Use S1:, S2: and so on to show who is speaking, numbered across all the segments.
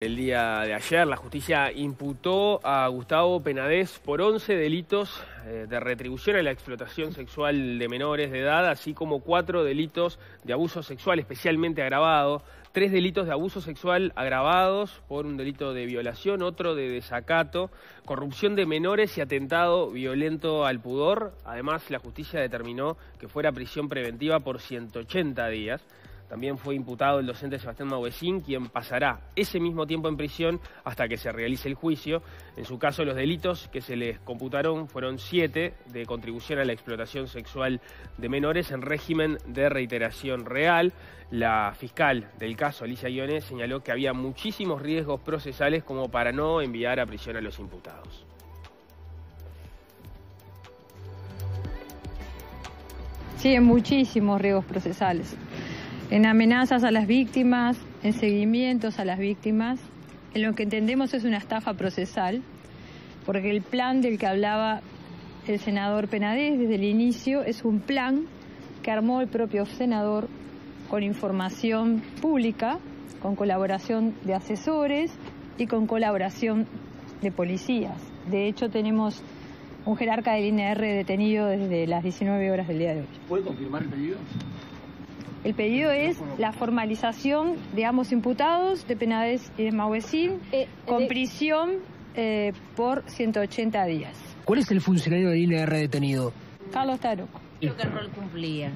S1: El día de ayer la justicia imputó a Gustavo Penadez por 11 delitos eh, de retribución a la explotación sexual de menores de edad, así como cuatro delitos de abuso sexual especialmente agravado, tres delitos de abuso sexual agravados por un delito de violación, otro de desacato, corrupción de menores y atentado violento al pudor. Además, la justicia determinó que fuera prisión preventiva por 180 días. También fue imputado el docente Sebastián Mauesín, quien pasará ese mismo tiempo en prisión hasta que se realice el juicio. En su caso, los delitos que se les computaron fueron siete de contribución a la explotación sexual de menores en régimen de reiteración real. La fiscal del caso, Alicia Guiones, señaló que había muchísimos riesgos procesales como para no enviar a prisión a los imputados.
S2: Sí, muchísimos riesgos procesales en amenazas a las víctimas, en seguimientos a las víctimas, en lo que entendemos es una estafa procesal, porque el plan del que hablaba el senador Penadez desde el inicio es un plan que armó el propio senador con información pública, con colaboración de asesores y con colaboración de policías. De hecho, tenemos un jerarca del INR detenido desde las 19 horas del día de hoy.
S3: ¿Puede confirmar el pedido?
S2: El pedido es la formalización de ambos imputados, de Penades y de Mauesin, eh, eh, con prisión eh, por 180 días. ¿Cuál es el
S1: funcionario de INR detenido?
S2: Carlos Taruco.
S1: ¿Qué
S4: rol cumplía?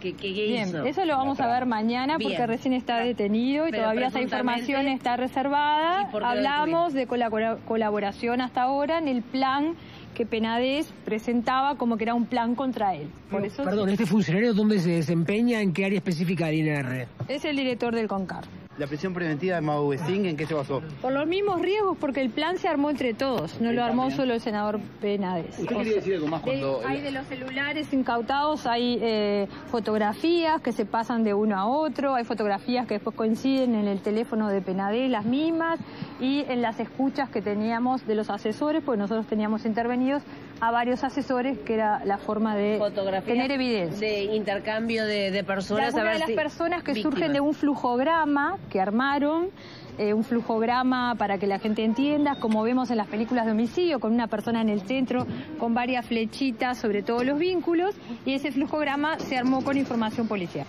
S2: ¿Qué, hizo? eso lo vamos a ver mañana porque recién está detenido y todavía esa información está reservada. Hablamos de colaboración hasta ahora en el plan que Penades presentaba como que era un plan contra él. perdón, ¿este
S1: funcionario dónde se desempeña? ¿En qué área específica del INR?
S2: Es el director del CONCAR
S1: la prisión preventiva de Mao ¿en qué se
S2: basó? Por los mismos riesgos, porque el plan se armó entre todos, no lo armó solo el senador Penades. ¿Usted quería decir algo más cuando...? De, hay de los celulares incautados, hay eh, fotografías que se pasan de uno a otro, hay fotografías que después coinciden en el teléfono de Penades, las mismas, y en las escuchas que teníamos de los asesores, pues nosotros teníamos intervenidos a varios asesores, que era la forma de tener evidencia.
S4: De intercambio de, personas. a ver de las personas que surgen
S2: de un flujograma que armaron. Eh, un flujograma para que la gente entienda, como vemos en las películas de homicidio, con una persona en el centro, con varias flechitas sobre todos los vínculos, y ese flujograma se armó con información policial.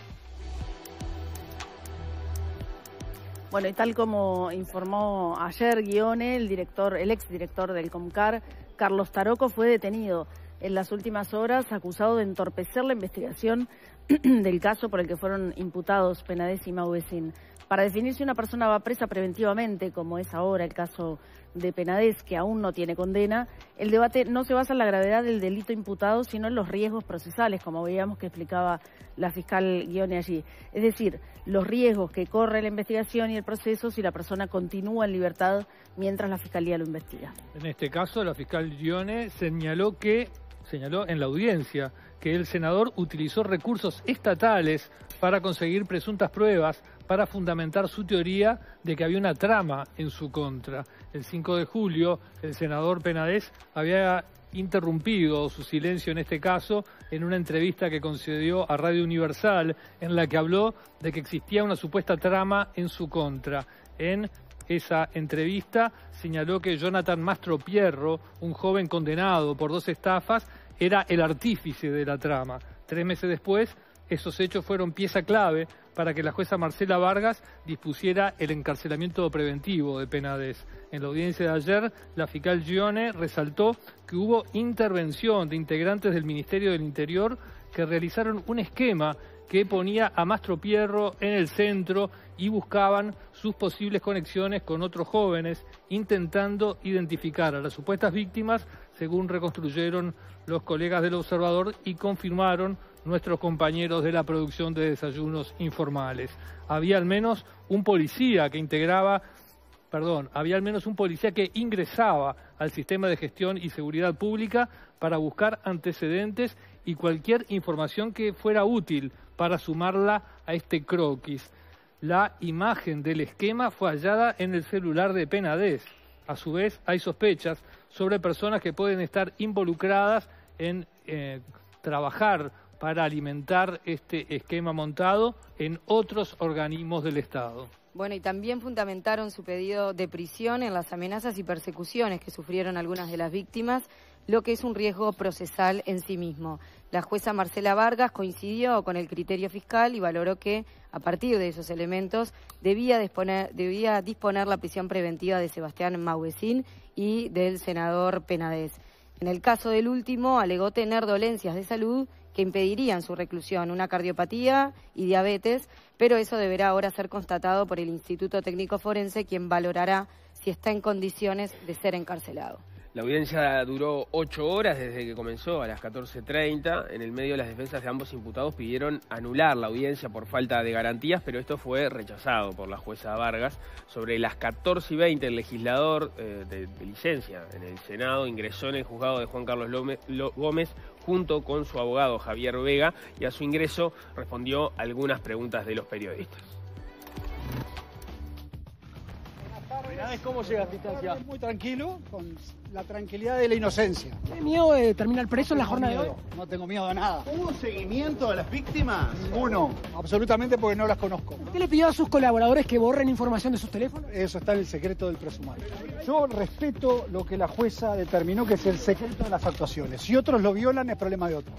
S4: Bueno, y tal como informó ayer Guione, el director, el exdirector del COMCAR, Carlos Taroco fue detenido en las últimas horas acusado de entorpecer la investigación del caso por el que fueron imputados Penades y Mauvecin para definir si una persona va presa preventivamente, como es ahora el caso de Penades, que aún no tiene condena, el debate no se basa en la gravedad del delito imputado, sino en los riesgos procesales, como veíamos que explicaba la fiscal Guione allí. Es decir, los riesgos que corre la investigación y el proceso si la persona continúa en libertad mientras la fiscalía lo investiga.
S5: En este caso, la fiscal Guione señaló que señaló en la audiencia que el senador utilizó recursos estatales para conseguir presuntas pruebas para fundamentar su teoría de que había una trama en su contra. El 5 de julio, el senador Penades había interrumpido su silencio en este caso en una entrevista que concedió a Radio Universal en la que habló de que existía una supuesta trama en su contra. En esa entrevista señaló que Jonathan Mastro Pierro, un joven condenado por dos estafas, era el artífice de la trama. Tres meses después, esos hechos fueron pieza clave para que la jueza Marcela Vargas dispusiera el encarcelamiento preventivo de Penades. En la audiencia de ayer, la fiscal Gione resaltó que hubo intervención de integrantes del Ministerio del Interior que realizaron un esquema que ponía a Mastro Pierro en el centro y buscaban sus posibles conexiones con otros jóvenes, intentando identificar a las supuestas víctimas, según reconstruyeron los colegas del observador y confirmaron nuestros compañeros de la producción de desayunos informales. Había al menos un policía que integraba, perdón, había al menos un policía que ingresaba al sistema de gestión y seguridad pública para buscar antecedentes y cualquier información que fuera útil para sumarla a este croquis. La imagen del esquema fue hallada en el celular de Penades. A su vez, hay sospechas sobre personas que pueden estar involucradas en eh, trabajar para alimentar este esquema montado en otros organismos del Estado.
S6: Bueno, y también fundamentaron su pedido de prisión en las amenazas y persecuciones que sufrieron algunas de las víctimas, lo que es un riesgo procesal en sí mismo. La jueza Marcela Vargas coincidió con el criterio fiscal y valoró que, a partir de esos elementos, debía disponer, la prisión preventiva de Sebastián Mauesín y del senador Penades. En el caso del último, alegó tener dolencias de salud que impedirían su reclusión, una cardiopatía y diabetes, pero eso deberá ahora ser constatado por el Instituto Técnico Forense, quien valorará si está en condiciones de ser encarcelado.
S1: La audiencia duró ocho horas desde que comenzó a las 14.30. En el medio de las defensas de ambos imputados pidieron anular la audiencia por falta de garantías, pero esto fue rechazado por la jueza Vargas. Sobre las 14.20 el legislador eh, de, licencia en el Senado ingresó en el juzgado de Juan Carlos Gómez junto con su abogado Javier Vega y a su ingreso respondió algunas preguntas de los periodistas.
S3: ¿Cómo llegaste distancia? Muy tranquilo, con la tranquilidad de la inocencia.
S1: ¿Tiene miedo de terminar preso en la jornada de hoy?
S3: No tengo miedo a nada. ¿Hubo seguimiento a las víctimas? Uno, absolutamente porque no las conozco.
S1: ¿Usted le pidió a sus colaboradores que borren información de sus teléfonos? Eso está en el
S3: secreto del presumado. Yo respeto lo que la jueza determinó que es el secreto de las actuaciones. Si otros lo violan, es problema de otro.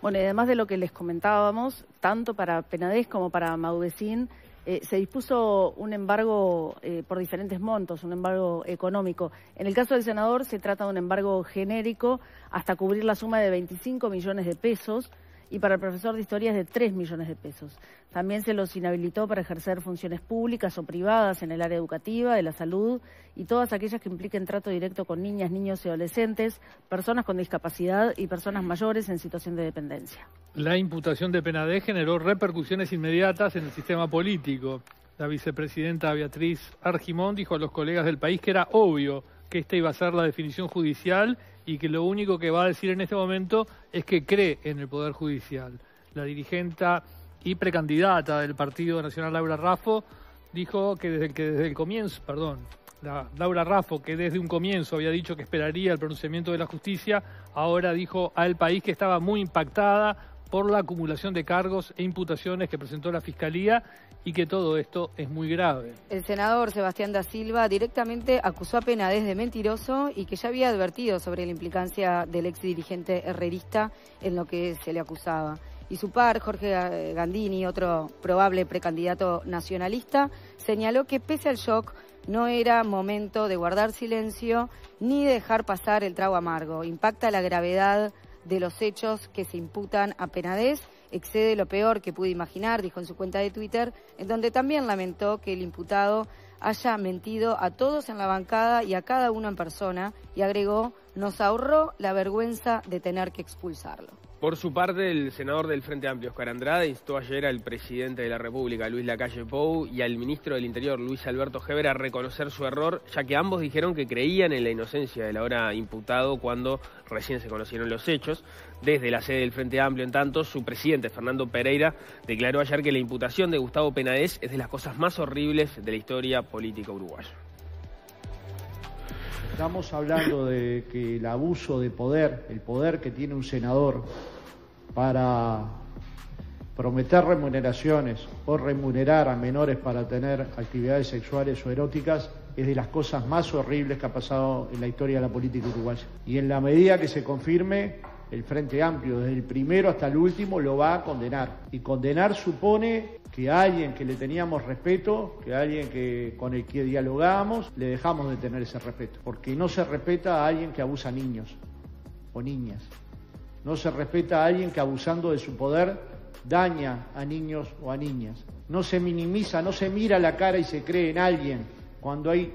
S4: Bueno, y además de lo que les comentábamos, tanto para Penades como para Maudecín, eh, se dispuso un embargo eh, por diferentes montos, un embargo económico. En el caso del senador se trata de un embargo genérico hasta cubrir la suma de 25 millones de pesos y para el profesor de historia es de 3 millones de pesos. También se los inhabilitó para ejercer funciones públicas o privadas en el área educativa, de la salud y todas aquellas que impliquen trato directo con niñas, niños y adolescentes, personas con discapacidad y personas mayores en situación de dependencia.
S5: La imputación de de generó repercusiones inmediatas en el sistema político. La vicepresidenta Beatriz Argimón dijo a los colegas del país que era obvio que esta iba a ser la definición judicial y que lo único que va a decir en este momento es que cree en el Poder Judicial. La dirigente y precandidata del Partido Nacional, Laura Raffo, dijo que desde, que desde el comienzo, perdón, la, Laura Raffo, que desde un comienzo había dicho que esperaría el pronunciamiento de la justicia, ahora dijo al país que estaba muy impactada por la acumulación de cargos e imputaciones que presentó la Fiscalía y que todo esto es muy grave.
S6: El senador Sebastián da Silva directamente acusó a Penades de mentiroso y que ya había advertido sobre la implicancia del ex dirigente herrerista en lo que se le acusaba. Y su par, Jorge Gandini, otro probable precandidato nacionalista, señaló que pese al shock, no era momento de guardar silencio ni dejar pasar el trago amargo. Impacta la gravedad de los hechos que se imputan a Penades excede lo peor que pude imaginar, dijo en su cuenta de Twitter, en donde también lamentó que el imputado haya mentido a todos en la bancada y a cada uno en persona y agregó, nos ahorró la vergüenza de tener que expulsarlo.
S1: Por su parte, el senador del Frente Amplio, Oscar Andrade, instó ayer al presidente de la República, Luis Lacalle Pou, y al ministro del Interior, Luis Alberto Geber, a reconocer su error, ya que ambos dijeron que creían en la inocencia del ahora imputado cuando recién se conocieron los hechos. Desde la sede del Frente Amplio, en tanto, su presidente, Fernando Pereira, declaró ayer que la imputación de Gustavo Penades es de las cosas más horribles de la historia política uruguaya.
S3: Estamos hablando de que el abuso de poder, el poder que tiene un senador para prometer remuneraciones o remunerar a menores para tener actividades sexuales o eróticas es de las cosas más horribles que ha pasado en la historia de la política uruguaya. Y en la medida que se confirme, el Frente Amplio, desde el primero hasta el último, lo va a condenar. Y condenar supone que a alguien que le teníamos respeto, que a alguien que, con el que dialogamos, le dejamos de tener ese respeto. Porque no se respeta a alguien que abusa a niños o niñas. No se respeta a alguien que abusando de su poder daña a niños o a niñas. No se minimiza, no se mira la cara y se cree en alguien cuando hay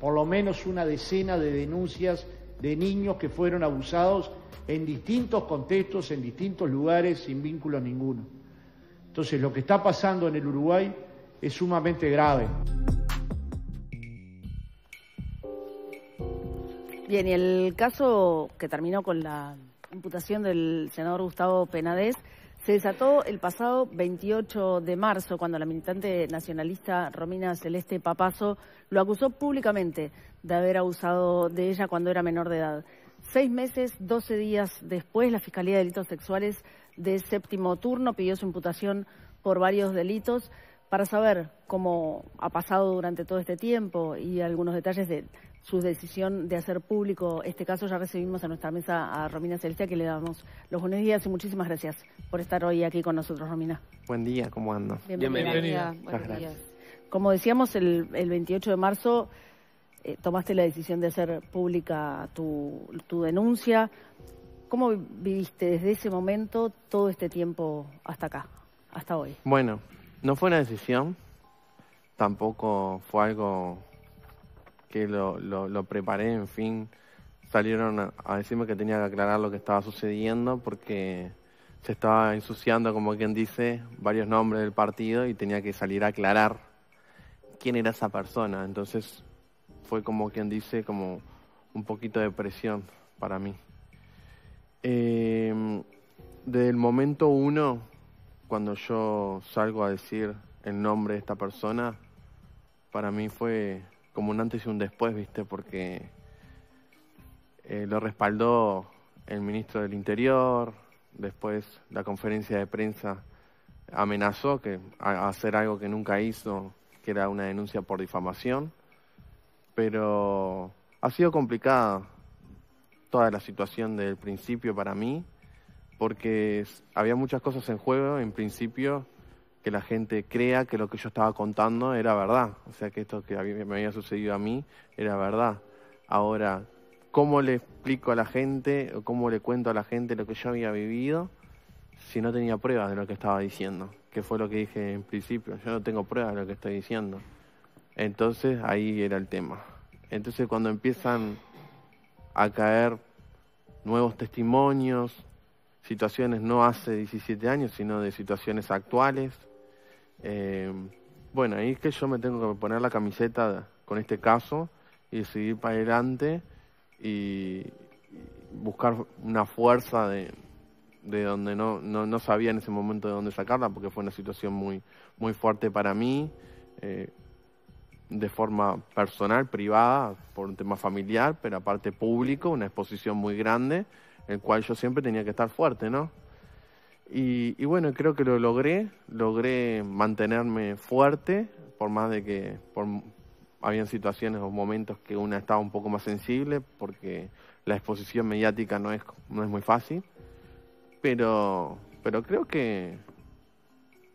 S3: por lo menos una decena de denuncias de niños que fueron abusados en distintos contextos, en distintos lugares, sin vínculo ninguno. Entonces, lo que está pasando en el Uruguay es sumamente grave.
S4: Bien, y el caso que terminó con la imputación del senador Gustavo Penadez se desató el pasado 28 de marzo, cuando la militante nacionalista Romina Celeste Papazo lo acusó públicamente de haber abusado de ella cuando era menor de edad. Seis meses, doce días después, la Fiscalía de Delitos Sexuales de séptimo turno pidió su imputación por varios delitos para saber cómo ha pasado durante todo este tiempo y algunos detalles de su decisión de hacer público este caso. Ya recibimos a nuestra mesa a Romina Celestia, que le damos los buenos días y muchísimas gracias por estar hoy aquí con nosotros, Romina.
S7: Buen día, ¿cómo ando? Bienvenida. Bienvenida.
S4: Como decíamos, el 28 de marzo eh, tomaste la decisión de hacer pública tu, tu denuncia. ¿Cómo viviste desde ese momento todo este tiempo hasta acá, hasta hoy?
S7: Bueno, no fue una decisión, tampoco fue algo que lo, lo, preparé, en fin, salieron a, a, decirme que tenía que aclarar lo que estaba sucediendo porque se estaba ensuciando, como quien dice, varios nombres del partido y tenía que salir a aclarar quién era esa persona. Entonces fue como quien dice, como un poquito de presión para mí. Eh, em, desde el momento uno, cuando yo salgo a decir el nombre de esta persona, para mí fue como un antes y un después, ¿viste? Porque eh, lo respaldó el ministro del Interior, después la conferencia de prensa amenazó que, a hacer algo que nunca hizo, que era una denuncia por difamación pero ha sido complicada toda la situación del principio para mí, porque había muchas cosas en juego en principio que la gente crea que lo que yo estaba contando era verdad, o sea que esto que me había sucedido a mí era verdad. Ahora, ¿cómo le explico a la gente o cómo le cuento a la gente lo que yo había vivido si no tenía pruebas de lo que estaba diciendo? Que fue lo que dije en principio, yo no tengo pruebas de lo que estoy diciendo. Entonces ahí era el tema. Entonces cuando empiezan a caer nuevos testimonios, situaciones no hace 17 años, sino de situaciones actuales, eh, bueno, ahí es que yo me tengo que poner la camiseta con este caso y seguir para adelante y buscar una fuerza de, de donde no, no, sabía en ese momento de dónde sacarla porque fue una situación muy, muy fuerte para mí. Eh, de forma personal, privada, por un tema familiar, pero aparte público, una exposición muy grande, en el cual yo siempre tenía que estar fuerte, ¿no? Y, bueno, creo que lo logré, logré mantenerme fuerte, por más de que por, habían situaciones o momentos que una estaba un poco más sensible, porque la exposición mediática no es, no es muy fácil, pero, pero creo que,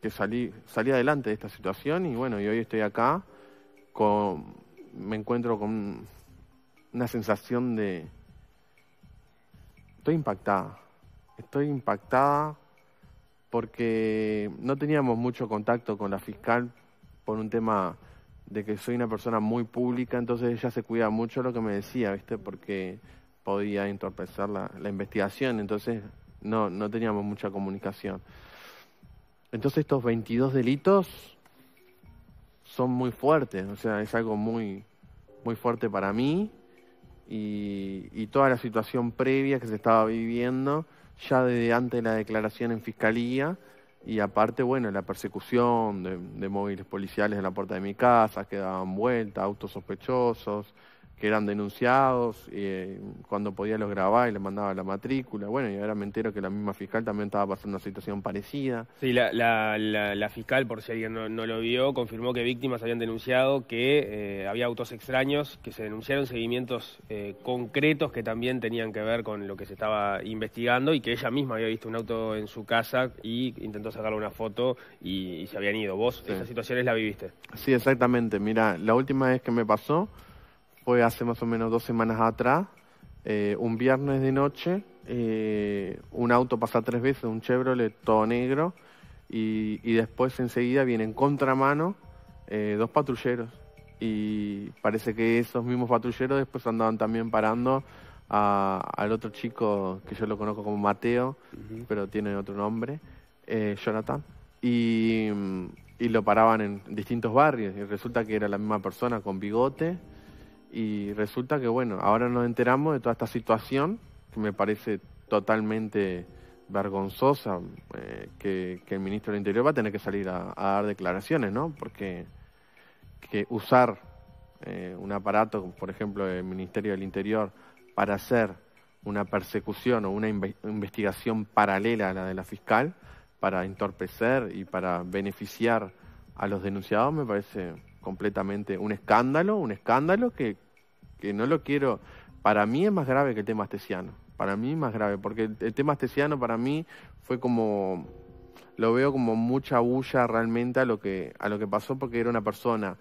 S7: que salí, salí adelante de esta situación y bueno, y hoy estoy acá me encuentro con una sensación de... Estoy impactada, estoy impactada porque no teníamos mucho contacto con la fiscal por un tema de que soy una persona muy pública, entonces ella se cuida mucho lo que me decía, ¿viste? Porque podía entorpecer la, la investigación, entonces no, no teníamos mucha comunicación. Entonces estos 22 delitos son muy fuertes, o sea, es algo muy, muy fuerte para mí y, toda la situación previa que se estaba viviendo ya desde antes de la declaración en fiscalía y aparte, bueno, la persecución de, de móviles policiales en la puerta de mi casa, que daban vuelta, autos sospechosos, que eran denunciados, eh, cuando podía los grabar y les mandaba la matrícula. Bueno, y ahora me entero que la misma fiscal también estaba pasando una situación parecida.
S1: Sí, la, fiscal, por si alguien no, lo vio, confirmó que víctimas habían denunciado que eh, había autos extraños, que se denunciaron seguimientos eh, concretos que también tenían que ver con lo que se estaba investigando y que ella misma había visto un auto en su casa y intentó sacarle una foto y, se habían ido. ¿Vos esas situaciones la viviste?
S7: Sí, exactamente. Mira, la última vez que me pasó fue hace más o menos dos semanas atrás, eh, un viernes de noche, eh, un auto pasa tres veces, un Chevrolet todo negro, y, después enseguida vienen contramano eh, dos patrulleros. Y parece que esos mismos patrulleros después andaban también parando al otro chico que yo lo conozco como Mateo, pero tiene otro nombre, eh, Jonathan. y lo paraban en distintos barrios y resulta que era la misma persona con bigote y resulta que, bueno, ahora nos enteramos de toda esta situación, que me parece totalmente vergonzosa, eh, que, el ministro del Interior va a tener que salir a, dar declaraciones, ¿no? Porque que usar eh, un aparato, por ejemplo, del Ministerio del Interior, para hacer una persecución o una investigación paralela a la de la fiscal, para entorpecer y para beneficiar a los denunciados, me parece completamente un escándalo, un escándalo que, que no lo quiero. Para mí es más grave que el tema astesiano. Para mí es más grave, porque el, tema astesiano para mí fue como lo veo como mucha bulla realmente a lo que a lo que pasó porque era una persona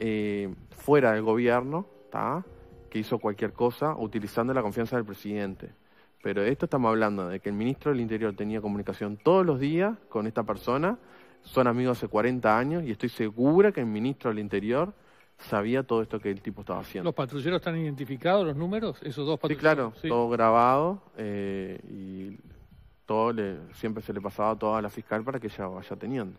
S7: eh, fuera del gobierno que hizo cualquier cosa utilizando la confianza del presidente pero esto estamos hablando de que el ministro del interior tenía comunicación todos los días con esta persona son amigos hace 40 años y estoy segura que el ministro del Interior sabía todo esto que el tipo estaba haciendo. ¿Los
S5: patrulleros están identificados, los números, esos
S7: dos patrulleros? Sí, claro, todo grabado eh, y todo siempre se le pasaba todo a la fiscal para que ella vaya teniendo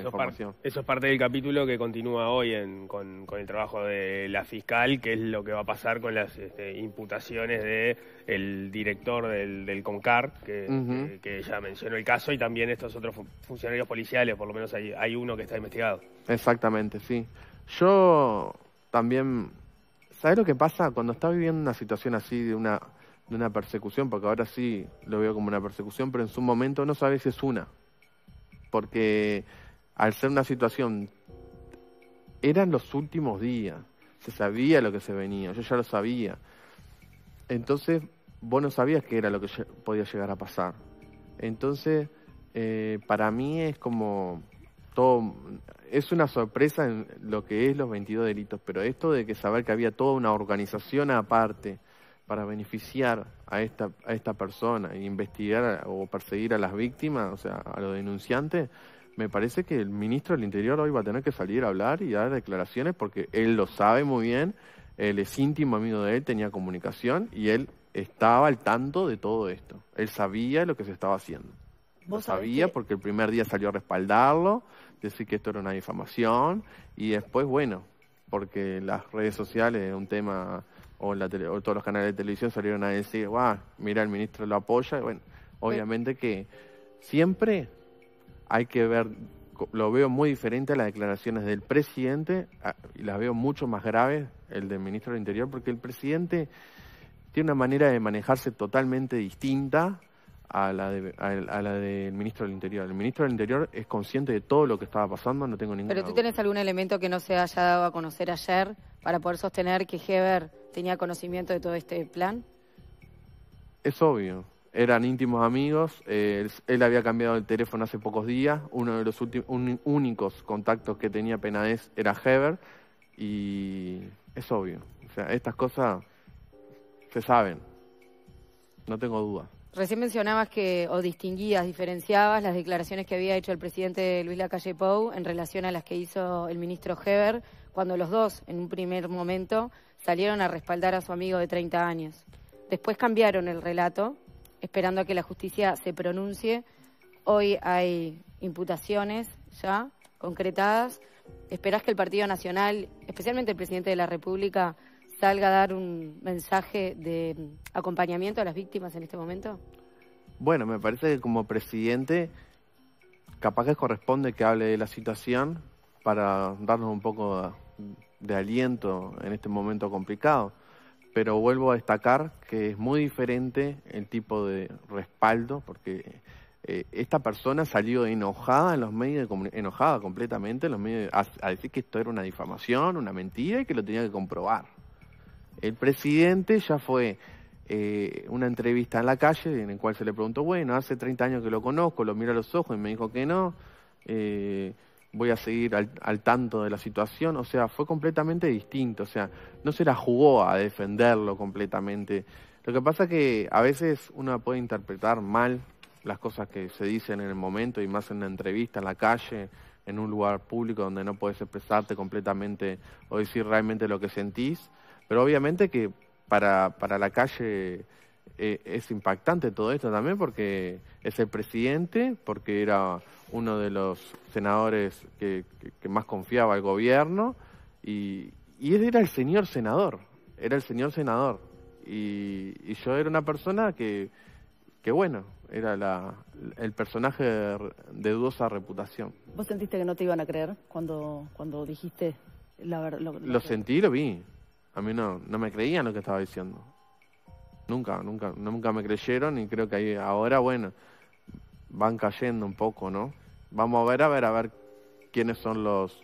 S7: eso,
S1: Es parte del capítulo que continúa hoy con, el trabajo de la fiscal, que es lo que va a pasar con las este, imputaciones de el director del, CONCAR,
S7: que,
S1: ya mencionó el caso, y también estos otros funcionarios policiales, por lo menos hay, uno que está investigado.
S7: Exactamente, sí. Yo también, ¿sabes lo que pasa? Cuando está viviendo una situación así de una de una persecución, porque ahora sí lo veo como una persecución, pero en su momento no sabes si es una. Porque al ser una situación, eran los últimos días, se sabía lo que se venía, yo ya lo sabía. Entonces, vos no sabías qué era lo que podía llegar a pasar. Entonces, eh, para mí es como todo, es una sorpresa en lo que es los 22 delitos, pero esto de que saber que había toda una organización aparte para beneficiar a esta, a esta persona e investigar o perseguir a las víctimas, o sea, a los denunciantes, me parece que el ministro del Interior hoy va a tener que salir a hablar y dar declaraciones porque él lo sabe muy bien, él es íntimo amigo de él, tenía comunicación y él estaba al tanto de todo esto. Él sabía lo que se estaba haciendo. Lo sabía porque el primer día salió a respaldarlo, decir que esto era una difamación y después, bueno, porque las redes sociales un tema o, la todos los canales de televisión salieron a decir, guau, mira, el ministro lo apoya. Bueno, obviamente que siempre hay que ver, lo veo muy diferente a las declaraciones del presidente, y las veo mucho más graves, el del ministro del Interior, porque el presidente tiene una manera de manejarse totalmente distinta a la, a, la del ministro del Interior. El ministro del Interior es consciente de todo lo que estaba pasando, no tengo ninguna Pero tú
S6: tenés algún elemento que no se haya dado a conocer ayer para poder sostener que Heber tenía conocimiento de todo este plan?
S7: Es obvio eran íntimos amigos, eh, él había cambiado el teléfono hace pocos días, uno de los únicos contactos que tenía Penades era Heber, y es obvio, o sea, estas cosas se saben, no tengo duda.
S6: Recién mencionabas que, o distinguías, diferenciabas las declaraciones que había hecho el presidente Luis Lacalle Pou en relación a las que hizo el ministro Heber, cuando los dos, en un primer momento, salieron a respaldar a su amigo de 30 años. Después cambiaron el relato esperando a que la justicia se pronuncie. Hoy hay imputaciones ya concretadas. ¿Esperás que el Partido Nacional, especialmente el presidente de la República, salga a dar un mensaje de acompañamiento a las víctimas en este momento?
S7: Bueno, me parece que como presidente capaz que corresponde que hable de la situación para darnos un poco de, aliento en este momento complicado pero vuelvo a destacar que es muy diferente el tipo de respaldo, porque eh, esta persona salió enojada en los medios, enojada completamente en los medios, a, decir que esto era una difamación, una mentira y que lo tenía que comprobar. El presidente ya fue eh, una entrevista en la calle en la cual se le preguntó, bueno, hace 30 años que lo conozco, lo miro a los ojos y me dijo que no. Eh, voy a seguir al, tanto de la situación. O sea, fue completamente distinto. O sea, no se la jugó a defenderlo completamente. Lo que pasa que a veces uno puede interpretar mal las cosas que se dicen en el momento y más en una entrevista, en la calle, en un lugar público donde no puedes expresarte completamente o decir realmente lo que sentís. Pero obviamente que para, para la calle eh, es impactante todo esto también porque es el presidente, porque era uno de los senadores que, más confiaba al gobierno y, él era el señor senador, era el señor senador. Y, yo era una persona que, que bueno, era la, el personaje de, dudosa reputación.
S4: ¿Vos sentiste que no te iban a creer cuando, cuando dijiste la verdad? Lo,
S7: sentí lo vi. A mí no, no me creían lo que estaba diciendo. Nunca, nunca, nunca me creyeron y creo que ahí ahora, bueno, van cayendo un poco, ¿no? Vamos a ver, a ver, a ver quiénes son los,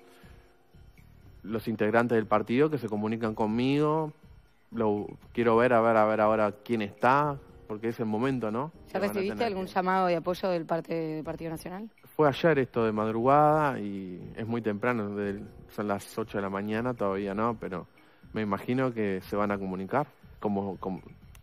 S7: los integrantes del partido que se comunican conmigo. Lo, quiero ver, a ver, a ver ahora quién está, porque es el momento, ¿no? ¿Ya recibiste
S6: algún llamado de apoyo del parte del Partido Nacional?
S7: Fue ayer esto de madrugada y es muy temprano, son las 8 de la mañana todavía, ¿no? Pero me imagino que se van a comunicar, como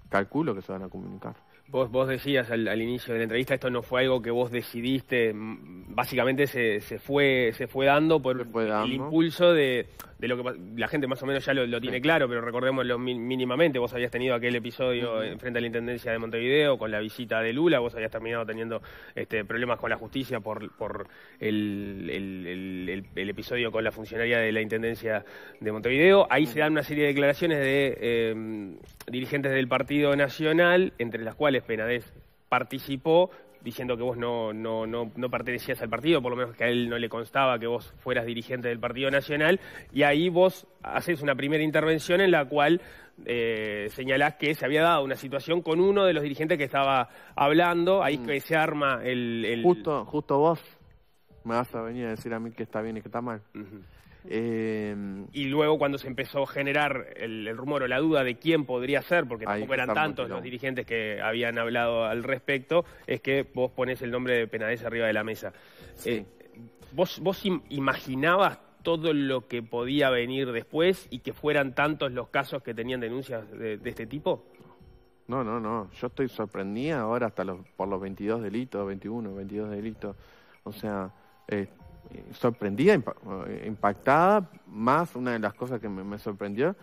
S7: calculo que se van a comunicar.
S1: Vos, vos decías al, inicio de la entrevista, esto no fue algo que vos decidiste, básicamente se, se fue, se fue dando por el impulso de, que la gente más o menos ya lo, tiene claro, pero recordémoslo mínimamente, vos habías tenido aquel episodio en frente a la Intendencia de Montevideo con la visita de Lula, vos habías terminado teniendo este, problemas con la justicia por, el, episodio con la funcionaria de la Intendencia de Montevideo. Ahí se dan una serie de declaraciones de em, dirigentes del Partido Nacional, entre las cuales Penadez participó diciendo que vos no, no, no, no, pertenecías al partido, por lo menos que a él no le constaba que vos fueras dirigente del Partido Nacional, y ahí vos haces una primera intervención en la cual eh, señalás que se había dado una situación con uno de los dirigentes que estaba hablando, ahí mm. que se arma el,
S7: Justo, justo vos me vas a venir a decir a mí que está bien y que está mal.
S1: Em, y luego cuando se empezó a generar el, rumor o la duda de quién podría ser, porque tampoco eran tantos los dirigentes que habían hablado al respecto, es que vos pones el nombre de Penades arriba de la mesa. Eh, ¿Vos, vos imaginabas todo lo que podía venir después y que fueran tantos los casos que tenían denuncias de, este tipo?
S7: No, no, no. Yo estoy sorprendida ahora hasta los, por los 22 delitos, 21, 22 delitos. O sea, eh, sorprendida, eh, impactada, más una de las cosas que me, sorprendió,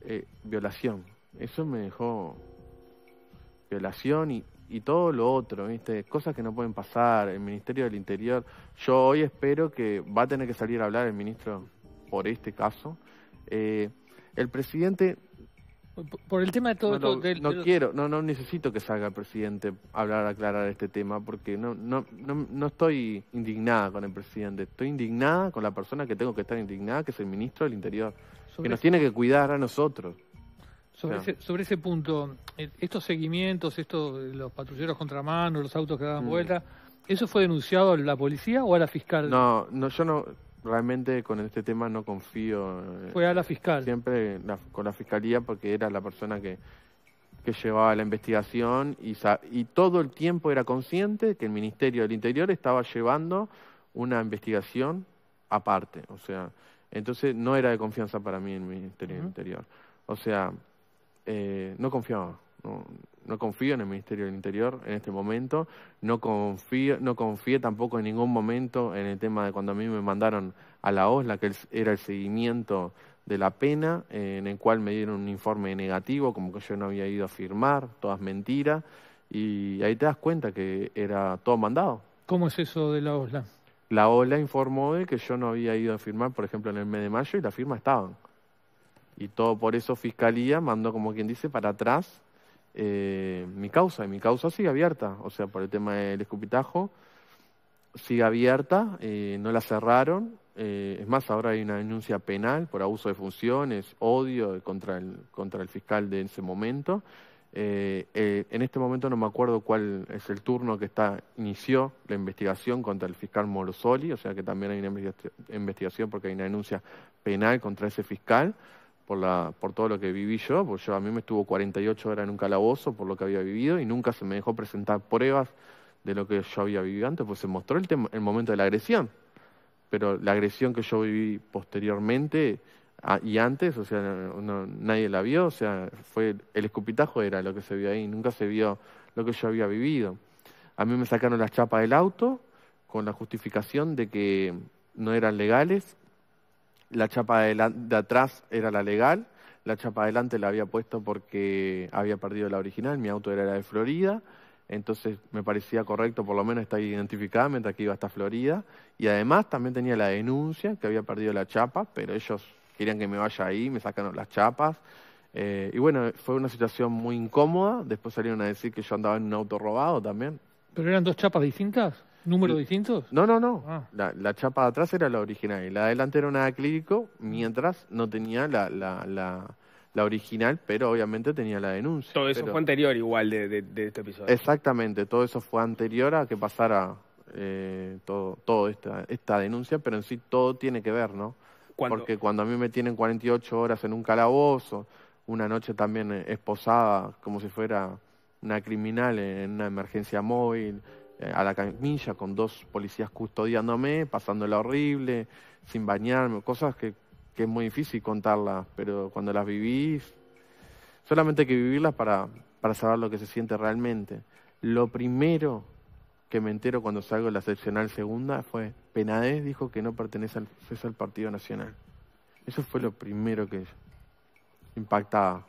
S7: eh, violación. Eso me dejó violación y, y todo lo otro, ¿viste? cosas que no pueden pasar, el Ministerio del Interior. Yo hoy espero que va a tener que salir a hablar el ministro por este caso. Eh, el presidente
S5: por el tema de todo... No, quiero,
S7: no, no necesito que salga el presidente a hablar, a aclarar este tema, porque no, no, no, estoy indignada con el presidente, estoy indignada con la persona que tengo que estar indignada, que es el ministro del Interior, que nos tiene que cuidar a nosotros. Sobre, ese,
S5: sobre ese punto, eh, estos seguimientos, estos, eh, los patrulleros contramanos los autos que daban mm. vuelta,
S7: ¿eso fue denunciado a la policía o a la fiscal? No, no, yo no realmente con este tema no confío. Eh, Fue a la fiscal. Siempre con la fiscalía porque era la persona que, que llevaba la investigación y, todo el tiempo era consciente que el Ministerio del Interior estaba llevando una investigación aparte. O sea, entonces no era de confianza para mí el Ministerio del Interior. O sea, eh, no confiaba. No, no confío en el Ministerio del Interior en este momento, no confío, no confié tampoco en ningún momento en el tema de cuando a mí me mandaron a la OSLA, que era el seguimiento de la pena, eh, en el cual me dieron un informe negativo, como que yo no había ido a firmar, todas mentiras, y ahí te das cuenta que era todo mandado.
S5: ¿Cómo es eso de la OSLA?
S7: La OSLA informó de que yo no había ido a firmar, por ejemplo, en el mes de mayo y la firma estaban. Y todo por eso Fiscalía mandó, como quien dice, para atrás eh, mi causa, y mi causa sigue abierta, o sea, por el tema del escupitajo, sigue abierta, eh, no la cerraron, eh, es más, ahora hay una denuncia penal por abuso de funciones, odio contra el, contra el fiscal de ese momento. en este momento no me acuerdo cuál es el turno que está, inició la investigación contra el fiscal Morosoli, o sea que también hay una investigación porque hay una denuncia penal contra ese fiscal por, la, por todo lo que viví yo, porque yo a mí me estuvo 48 horas en un calabozo por lo que había vivido y nunca se me dejó presentar pruebas de lo que yo había vivido antes, pues se mostró el, momento de la agresión. Pero la agresión que yo viví posteriormente y antes, o sea, nadie la vio, o sea, fue el escupitajo era lo que se vio ahí, nunca se vio lo que yo había vivido. A mí me sacaron las chapas del auto con la justificación de que no eran legales, la chapa de, atrás era la legal, la chapa adelante la había puesto porque había perdido la original, mi auto era de Florida, entonces me parecía correcto por lo menos estar identificada mientras que iba hasta Florida, y además también tenía la denuncia que había perdido la chapa, pero ellos querían que me vaya ahí, me sacaron las chapas, eh, y bueno, fue una situación muy incómoda, después salieron a decir que yo andaba en un auto robado también. ¿Pero eran dos chapas distintas? números distintos? No, no, no. Ah. La, la, chapa de atrás era la original y la delante era una acrílico, mientras no tenía la, la, la, la, original, pero obviamente tenía la denuncia. Todo eso fue
S1: anterior igual de, de, este episodio.
S7: Exactamente, todo eso fue anterior a que pasara eh, todo, todo esta, esta denuncia, pero en sí todo tiene que ver, ¿no? Porque cuando a mí me tienen 48 horas en un calabozo, una noche también eh, esposada como si fuera una criminal en una emergencia móvil, eh, a la camilla con dos policías custodiándome, pasándola horrible, sin bañarme, cosas que, es muy difícil contarlas, pero cuando las vivís, solamente hay que vivirlas para, para saber lo que se siente realmente. Lo primero que me entero cuando salgo de la seccional segunda fue, Penadez dijo que no pertenece al, al Partido Nacional. Eso fue lo primero que impactaba.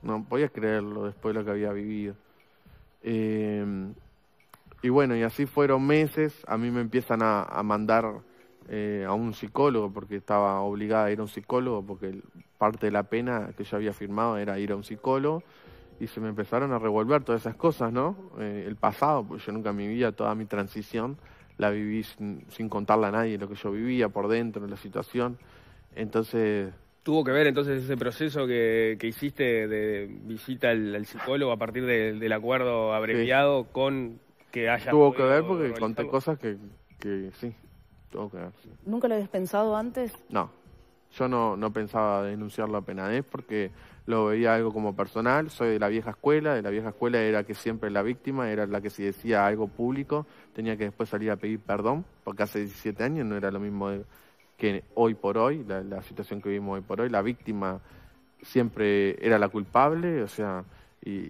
S7: No podía creerlo después de lo que había vivido. Eh, y bueno, y así fueron meses, a mí me empiezan a, mandar eh, a un psicólogo, porque estaba obligada a ir a un psicólogo, porque parte de la pena que yo había firmado era ir a un psicólogo, y se me empezaron a revolver todas esas cosas, ¿no? Eh, el pasado, pues yo nunca vivía toda mi transición, la viví sin, contarla a nadie, lo que yo vivía por dentro, la situación. Entonces, ¿Tuvo que ver entonces ese proceso que, que hiciste de visita al,
S1: psicólogo a partir del acuerdo abreviado con Tuvo que
S7: ver porque conté cosas que, sí, tuvo que ver.
S4: ¿Nunca lo habías pensado antes?
S7: No, yo no, no pensaba denunciarlo a penadez porque lo veía algo como personal, soy de la vieja escuela, de la vieja escuela era que siempre la víctima era la que si decía algo público tenía que después salir a pedir perdón, porque hace 17 años no era lo mismo que hoy por hoy, la, la situación que vivimos hoy por hoy, la víctima siempre era la culpable, o sea, y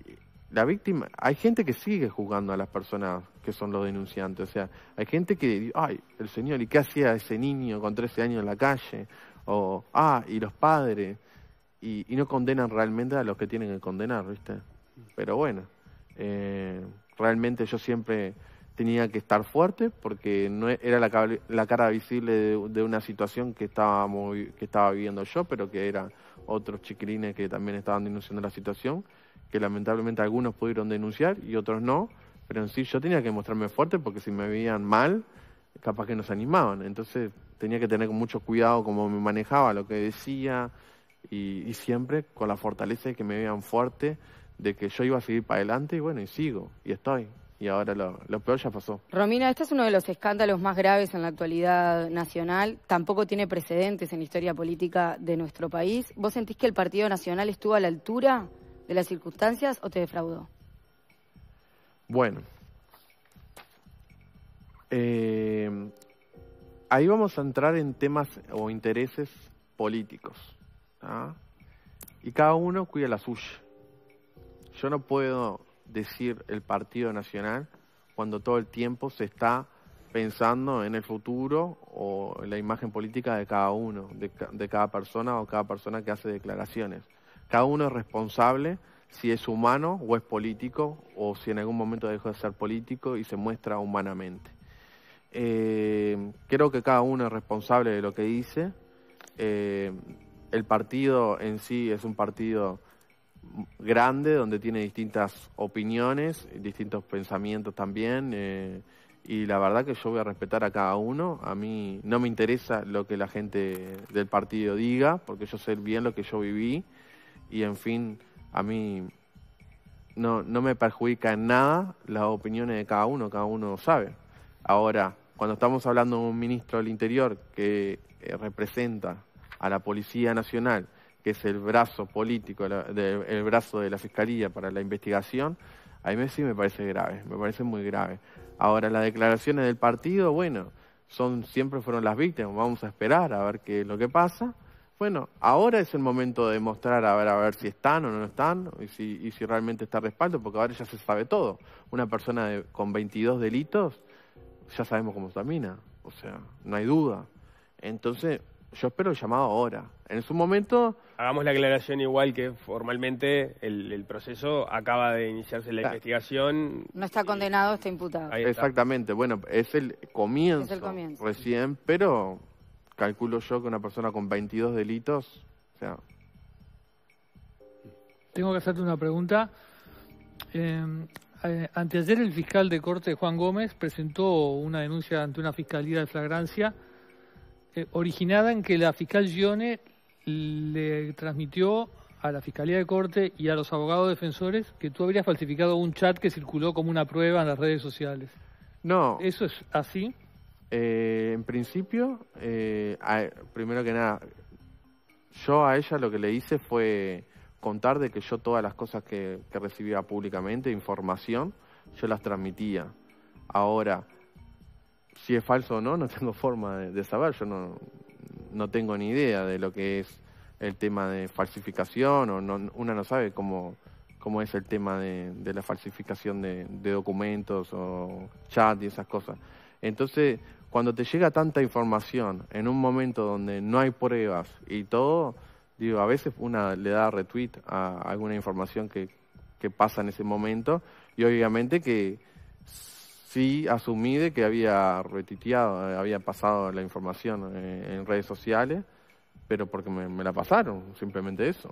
S7: la víctima, hay gente que sigue juzgando a las personas que son los denunciantes, o sea, hay gente que, ay, el señor, ¿y qué hacía ese niño con 13 años en la calle? O, ah, y los padres, y, no condenan realmente a los que tienen que condenar, ¿viste? Pero bueno, eh, realmente yo siempre tenía que estar fuerte porque no e, era la, cara visible de, una situación que estaba, que estaba viviendo yo, pero que eran otros chiquilines que también estaban denunciando la situación que lamentablemente algunos pudieron denunciar y otros no, pero en sí yo tenía que mostrarme fuerte porque si me veían mal, capaz que nos animaban. Entonces tenía que tener mucho cuidado cómo me manejaba, lo que decía y, siempre con la fortaleza de que me veían fuerte, de que yo iba a seguir para adelante y bueno, y sigo, y estoy. Y ahora lo, lo peor ya pasó.
S6: Romina, este es uno de los escándalos más graves en la actualidad nacional. Tampoco tiene precedentes en la historia política de nuestro país. ¿Vos sentís que el Partido Nacional estuvo a la altura? de las circunstancias o te defraudó?
S7: Bueno. Eh, ahí vamos a entrar en temas o intereses políticos. ¿ah? Y cada uno cuida la suya. Yo no puedo decir el Partido Nacional cuando todo el tiempo se está pensando en el futuro o en la imagen política de cada uno, de cada persona o cada persona que hace declaraciones. Cada uno es responsable si es humano o es político o si en algún momento dejó de ser político y se muestra humanamente. Eh, creo que cada uno es responsable de lo que dice. Eh, el partido en sí es un partido grande donde tiene distintas opiniones, distintos pensamientos también. Eh, y la verdad que yo voy a respetar a cada uno. A mí no me interesa lo que la gente del partido diga, porque yo sé bien lo que yo viví y en fin, a mí no, no me perjudica en nada las opiniones de cada uno, cada uno sabe. Ahora, cuando estamos hablando de un ministro del Interior que eh, representa a la Policía Nacional, que es el brazo político, el brazo de la Fiscalía para la investigación, a mí sí me parece grave, me parece muy grave. Ahora, las declaraciones del partido, bueno, son siempre fueron las víctimas, vamos a esperar a ver qué es lo que pasa, bueno, ahora es el momento de mostrar a ver, a ver si están o no están y si, y si realmente está respaldo, porque ahora ya se sabe todo. Una persona con 22 delitos, ya sabemos cómo camina, o sea, no hay duda. Entonces, yo espero el llamado ahora. En su momento...
S1: Hagamos la aclaración igual que formalmente el, proceso
S7: acaba de iniciarse la ah. investigación.
S6: No está condenado, está imputado. Exactamente,
S7: bueno, es el comienzo, es el comienzo. recién, pero calculo yo que una persona con 22 delitos, sea...
S5: Tengo que hacerte una pregunta. Eh, eh, anteayer el fiscal de corte Juan Gómez presentó una denuncia ante una fiscalía de flagrancia eh, originada en que la fiscal Gione le transmitió a la fiscalía de corte y a los abogados defensores que tú habrías falsificado un chat que circuló como una prueba en las redes sociales. No. ¿Eso es
S7: así? Eh, en principio, eh, primero que nada, yo a ella lo que le hice fue contar de que yo todas las cosas que, recibía públicamente, información, yo las transmitía. Ahora, si es falso o no, no tengo forma de, saber, yo no, no, tengo ni idea de lo que es el tema de falsificación, o no, una no sabe cómo, cómo es el tema de, la falsificación de, de, documentos o chat y esas cosas. Entonces, cuando te llega tanta información en un momento donde no hay pruebas y todo, digo, a veces una le da retweet a alguna información que, pasa en ese momento y obviamente que sí asumí de que había retuiteado, eh, había pasado la información eh, en redes sociales, pero porque me, la pasaron, simplemente eso.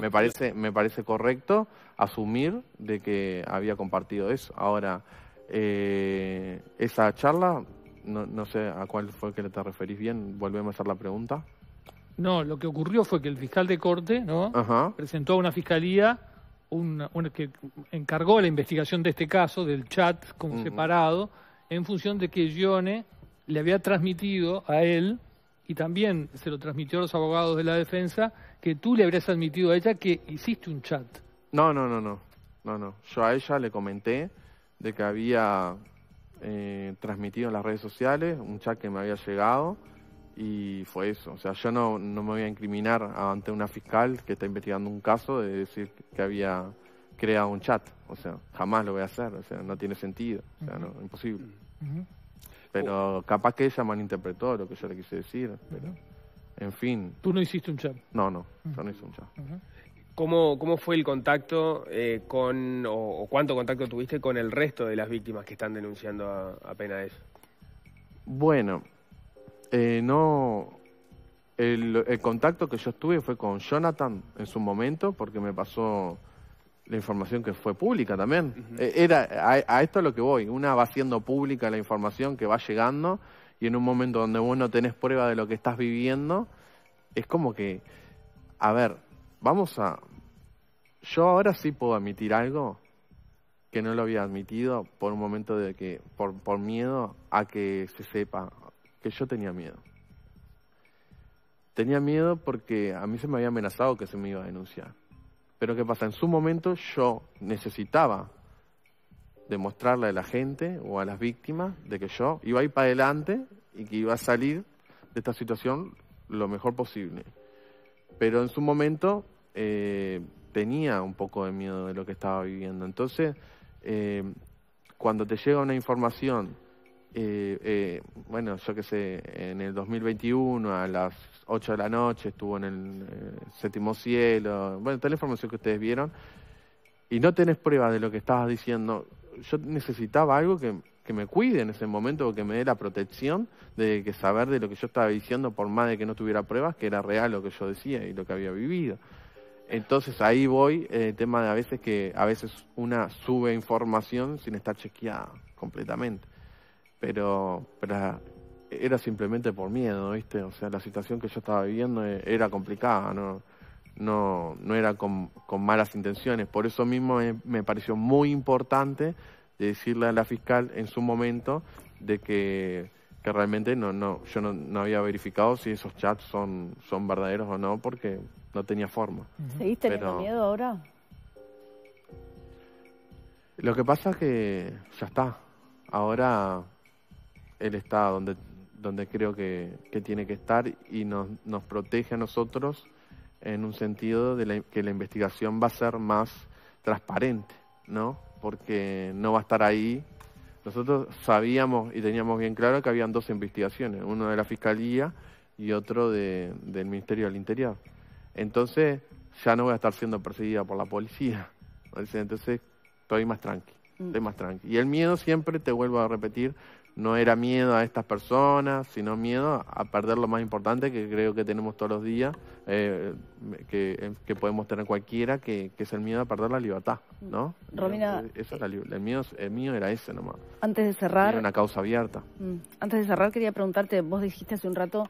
S7: me, parece, me parece correcto asumir de que había compartido eso. Ahora, eh, esa charla no, no sé a cuál fue que le te referís bien, volvemos a hacer la pregunta.
S5: No, lo que ocurrió fue que el fiscal de corte ¿no? presentó a una fiscalía una, que encargó la investigación de este caso, del chat como separado, en función de que Gione le había transmitido a él, y también se lo transmitió a los abogados de la defensa, que tú le habrías admitido a ella que hiciste un chat.
S7: No, no, no, no. No, no. Yo a ella le comenté de que había eh, transmitido en las redes sociales, un chat que me había llegado y fue eso. O sea, yo no, no me voy a incriminar ante una fiscal que está investigando un caso de decir que había creado un chat. O sea, jamás lo voy a hacer. O sea, no tiene sentido. O sea, no, imposible. Pero oh. capaz que ella malinterpretó lo que yo le quise decir. Pero, en fin. ¿Tú no hiciste un chat? No, no, yo no hice un chat.
S1: ¿Cómo, ¿Cómo, fue el contacto eh, con, o, cuánto contacto tuviste con el resto de las víctimas que están denunciando a, pena eso?
S7: Bueno, eh, no. El, contacto que yo tuve fue con Jonathan en su momento, porque me pasó la información que fue pública también. Eh, era a, esto lo que voy. Una va siendo pública la información que va llegando, y en un momento donde vos no tenés prueba de lo que estás viviendo, es como que. A ver, vamos a... Yo ahora sí puedo admitir algo que no lo había admitido por un momento de que, por, por miedo a que se sepa que yo tenía miedo. Tenía miedo porque a mí se me había amenazado que se me iba a denunciar. Pero ¿qué pasa? En su momento yo necesitaba demostrarle a la gente o a las víctimas de que yo iba a ir para adelante y que iba a salir de esta situación lo mejor posible. Pero en su momento eh, tenía un poco de miedo de lo que estaba viviendo. Entonces, eh, cuando te llega una información, eh, bueno, yo qué sé, en el 2021 a las 8 de la noche estuvo en el séptimo cielo, bueno, toda la información que ustedes vieron, y no tenés pruebas de lo que estabas diciendo, yo necesitaba algo que que me cuide en ese momento, que me dé la protección de que saber de lo que yo estaba diciendo, por más de que no tuviera pruebas, que era real lo que yo decía y lo que había vivido. Entonces ahí voy el eh, tema de a veces que a veces una sube información sin estar chequeada completamente. Pero, pero era simplemente por miedo, ¿viste? O sea, la situación que yo estaba viviendo eh, era complicada, no, no, no era con, con malas intenciones. Por eso mismo eh, me pareció muy importante de decirle a la fiscal en su momento de que, realmente no, no, yo no, no, había verificado si esos chats son, son verdaderos o no, porque no tenía forma.
S4: ¿Seguís teniendo miedo ahora?
S7: Lo que pasa es que ya está. Ahora él está donde, donde creo que, que tiene que estar y nos, nos protege a nosotros en un sentido de que la investigación va a ser más transparente, ¿no? porque no va a estar ahí. Nosotros sabíamos y teníamos bien claro que habían dos investigaciones, uno de la Fiscalía y otro del Ministerio del Interior. Entonces, ya no voy a estar siendo perseguida por la policía. Entonces, estoy más tranqui, estoy mm. más tranqui. Y el miedo siempre, te vuelvo a repetir, no era miedo a estas personas, sino miedo a perder lo más importante que creo que tenemos todos los días, eh, eh, que, podemos tener cualquiera, que, es el miedo a perder la libertad, ¿no? Romina... Eh, el, mío, era ese nomás.
S4: Antes de cerrar... Era una
S7: causa abierta.
S4: Mm, antes de cerrar quería preguntarte, vos dijiste hace un rato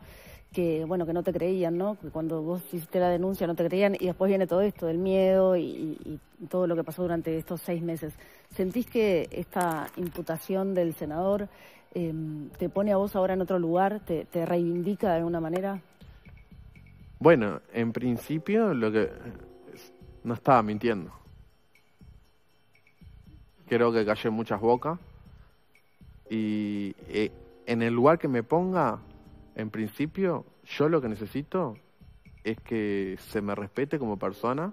S4: que, bueno, que no te creían, ¿no? Que cuando vos hiciste la denuncia no te creían y después viene todo esto del miedo y, y todo lo que pasó durante estos seis meses. ¿Sentís que esta imputación del senador... Em, te pone a vos ahora en otro lugar, te, reivindica de alguna manera.
S7: Bueno, en principio lo que no estaba mintiendo. Creo que callé muchas bocas y eh, en el lugar que me ponga, en principio, yo lo que necesito es que se me respete como persona,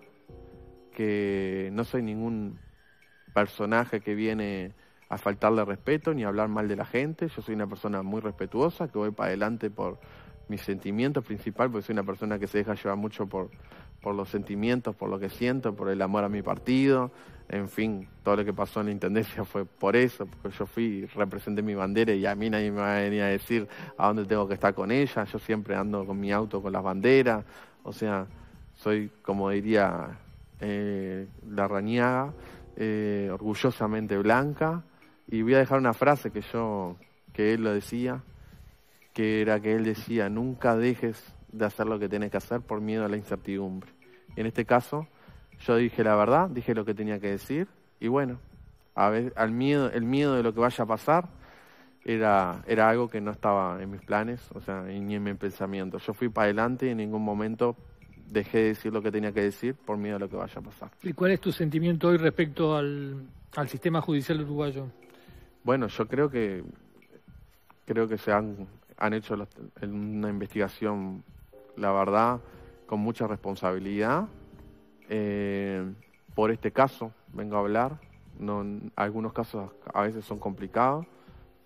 S7: que no soy ningún personaje que viene a faltarle respeto ni a hablar mal de la gente. Yo soy una persona muy respetuosa, que voy para adelante por mis sentimientos principal, porque soy una persona que se deja llevar mucho por, por los sentimientos, por lo que siento, por el amor a mi partido. En fin, todo lo que pasó en la Intendencia fue por eso, porque yo fui, representé mi bandera y a mí nadie me va a venir a decir a dónde tengo que estar con ella. Yo siempre ando con mi auto, con las banderas. O sea, soy, como diría eh, la rañaga, eh, orgullosamente blanca y voy a dejar una frase que yo, que él lo decía, que era que él decía, nunca dejes de hacer lo que tienes que hacer por miedo a la incertidumbre. En este caso, yo dije la verdad, dije lo que tenía que decir, y bueno, a ver, al miedo, el miedo de lo que vaya a pasar era, era algo que no estaba en mis planes, o sea, ni en mi pensamiento. Yo fui para adelante y en ningún momento dejé de decir lo que tenía que decir por miedo a lo que vaya a pasar.
S5: ¿Y cuál es tu sentimiento hoy respecto al sistema judicial uruguayo?
S7: Bueno, yo creo que creo que se han, hecho una investigación, la verdad, con mucha responsabilidad. Eh, por este caso vengo a hablar. No, algunos casos a veces son complicados,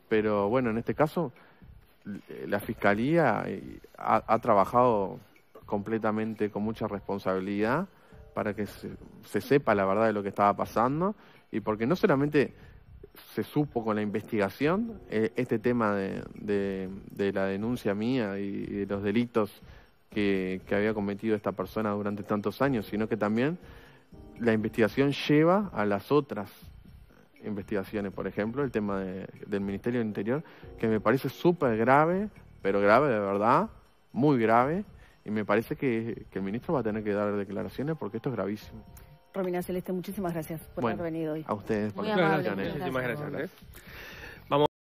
S7: pero bueno, en este caso eh, la fiscalía eh, ha, trabajado completamente con mucha responsabilidad para que se sepa la verdad de lo que estaba pasando y porque no solamente se supo con la investigación eh, este tema de, de, la denuncia mía y, de los delitos que, había cometido esta persona durante tantos años, sino que también la investigación lleva a las otras investigaciones, por ejemplo, el tema del Ministerio del Interior, que me parece súper grave, pero grave de verdad, muy grave, y me parece que el ministro va a tener que dar declaraciones porque esto es gravísimo.
S4: Romina Celeste, muchísimas gracias por haber venido hoy. A
S7: ustedes. por amable, Muchísimas gracias. gracias.